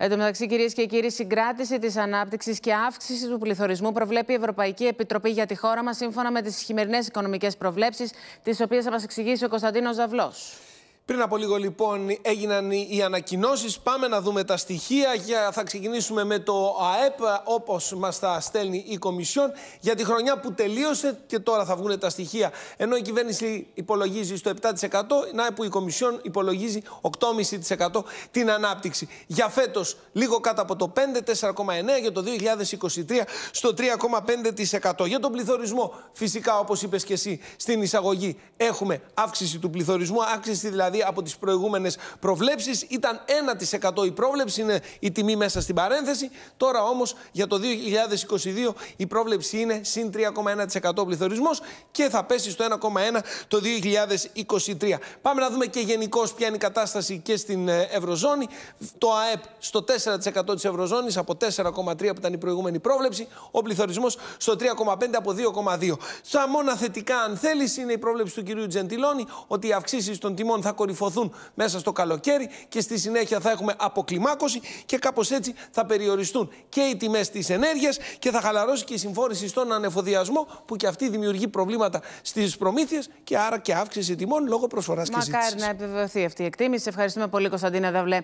Εν τω μεταξύ, κυρίες και κύριοι, συγκράτηση της ανάπτυξης και αύξηση του πληθωρισμού προβλέπει η Ευρωπαϊκή Επιτροπή για τη χώρα μας, σύμφωνα με τις χειμερινές οικονομικές προβλέψεις, τις οποίες θα μας εξηγήσει ο Κωνσταντίνος Ζαβλός. Πριν από λίγο λοιπόν έγιναν οι ανακοινώσεις. Πάμε να δούμε τα στοιχεία. Για... Θα ξεκινήσουμε με το ΑΕΠ όπως μας τα στέλνει η Κομισιόν για τη χρονιά που τελείωσε και τώρα θα βγουν τα στοιχεία. Ενώ η κυβέρνηση υπολογίζει στο 7% να που η Κομισιόν υπολογίζει 8,5% την ανάπτυξη. Για φέτος λίγο κάτω από το 5, 4,9% για το 2023 στο 3,5%. Για τον πληθωρισμό φυσικά όπως είπες και εσύ στην εισαγωγή έχουμε αύξηση του πληθωρισμού, αύξηση δηλαδή Δηλαδή από τις προηγούμενες προβλέψεις. Ήταν 1% η πρόβλεψη, είναι η τιμή μέσα στην παρένθεση. Τώρα όμως για το 2022 η πρόβλεψη είναι συν 3,1% πληθωρισμός και θα πέσει στο 1,1% το 2023. Πάμε να δούμε και γενικώς ποια είναι η κατάσταση και στην ε, Ευρωζώνη. Το ΑΕΠ στο 4% της Ευρωζώνης από 4,3% που ήταν η προηγούμενη πρόβλεψη. Ο πληθωρισμός στο 3,5% από 2,2%. Στα μόνα θετικά, αν θέλεις, είναι η πρόβλεψη του κυρίου Τζεντιλόνη ότι οι αυξήσεις των τιμών θα κορυφωθούν μέσα στο καλοκαίρι και στη συνέχεια θα έχουμε αποκλιμάκωση και κάπως έτσι θα περιοριστούν και οι τιμές της ενέργειας και θα χαλαρώσει και η συμφόρηση στον ανεφοδιασμό που και αυτή δημιουργεί προβλήματα στις προμήθειες και άρα και αύξηση τιμών λόγω προσφοράς και ζήτησης. Μακάρι να επιβεβαιωθεί αυτή η εκτίμηση. Ευχαριστούμε πολύ, Κωνσταντίνα Δαβλέ.